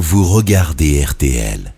vous regardez RTL.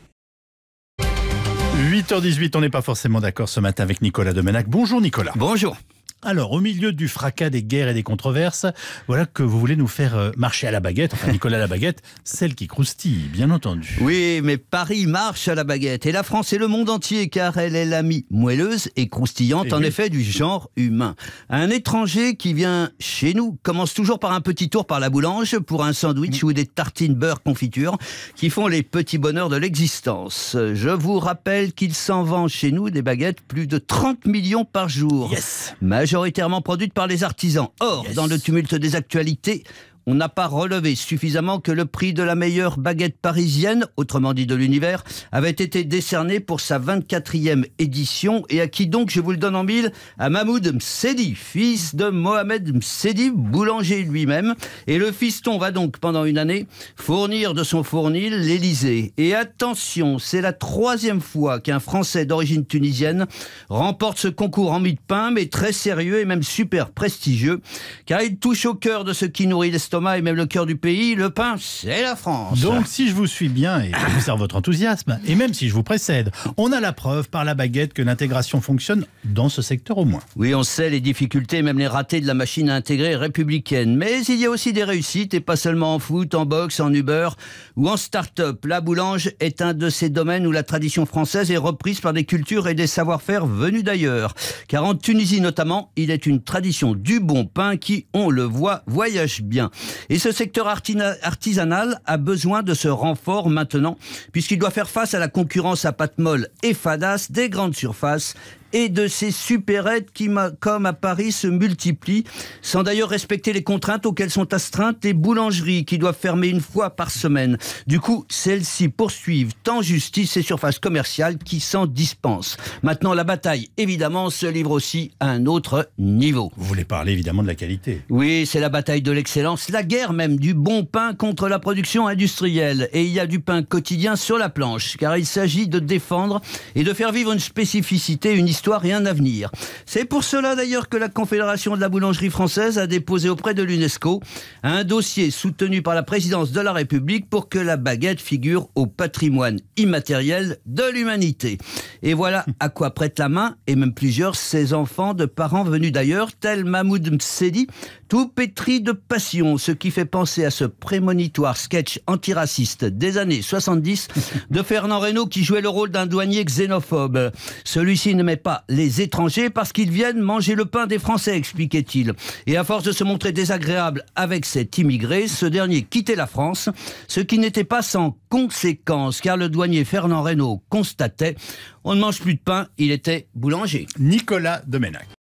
8h18, on n'est pas forcément d'accord ce matin avec Nicolas Domenac. Bonjour Nicolas. Bonjour. Alors, au milieu du fracas des guerres et des controverses, voilà que vous voulez nous faire euh, marcher à la baguette, enfin Nicolas à la baguette, celle qui croustille, bien entendu. Oui, mais Paris marche à la baguette, et la France et le monde entier, car elle est l'amie moelleuse et croustillante, eh en effet, du genre humain. Un étranger qui vient chez nous commence toujours par un petit tour par la boulange pour un sandwich mm. ou des tartines beurre confiture qui font les petits bonheurs de l'existence. Je vous rappelle qu'il s'en vend chez nous des baguettes plus de 30 millions par jour. Yes majoritairement produite par les artisans. Or, dans le tumulte des actualités, on n'a pas relevé suffisamment que le prix de la meilleure baguette parisienne, autrement dit de l'univers, avait été décerné pour sa 24e édition et à qui donc, je vous le donne en mille, à Mahmoud Msedi, fils de Mohamed Msedi, boulanger lui-même. Et le fiston va donc pendant une année fournir de son fournil l'Élysée. Et attention, c'est la troisième fois qu'un Français d'origine tunisienne remporte ce concours en mie de pain, mais très sérieux et même super prestigieux, car il touche au cœur de ce qui nourrit l'estomac et même le cœur du pays, le pain, c'est la France. Donc si je vous suis bien et vous j'observe votre enthousiasme, et même si je vous précède, on a la preuve par la baguette que l'intégration fonctionne dans ce secteur au moins. Oui, on sait les difficultés, même les ratés de la machine à intégrer républicaine. Mais il y a aussi des réussites, et pas seulement en foot, en boxe, en Uber ou en start-up. La boulange est un de ces domaines où la tradition française est reprise par des cultures et des savoir-faire venus d'ailleurs. Car en Tunisie notamment, il est une tradition du bon pain qui, on le voit, voyage bien. Et ce secteur artisanal a besoin de ce renfort maintenant, puisqu'il doit faire face à la concurrence à pâte molle et fadas des grandes surfaces et de ces supérettes qui, comme à Paris, se multiplient, sans d'ailleurs respecter les contraintes auxquelles sont astreintes les boulangeries qui doivent fermer une fois par semaine. Du coup, celles-ci poursuivent en justice ces surfaces commerciales qui s'en dispensent. Maintenant, la bataille, évidemment, se livre aussi à un autre niveau. Vous voulez parler évidemment de la qualité. Oui, c'est la bataille de l'excellence, la guerre même du bon pain contre la production industrielle. Et il y a du pain quotidien sur la planche, car il s'agit de défendre et de faire vivre une spécificité, une histoire histoire et un avenir. C'est pour cela d'ailleurs que la Confédération de la boulangerie française a déposé auprès de l'UNESCO un dossier soutenu par la présidence de la République pour que la baguette figure au patrimoine immatériel de l'humanité. Et voilà à quoi prête la main, et même plusieurs, ses enfants de parents venus d'ailleurs, tel Mahmoud Msedi, tout pétri de passion, ce qui fait penser à ce prémonitoire sketch antiraciste des années 70 de Fernand Reynaud qui jouait le rôle d'un douanier xénophobe. Celui-ci ne met pas les étrangers parce qu'ils viennent manger le pain des Français, expliquait-il. Et à force de se montrer désagréable avec cet immigré, ce dernier quittait la France, ce qui n'était pas sans conséquence, car le douanier Fernand Reynaud constatait on ne mange plus de pain, il était boulanger. Nicolas Domenac.